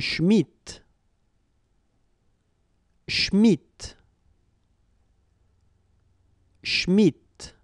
Schmidt Schmidt Schmidt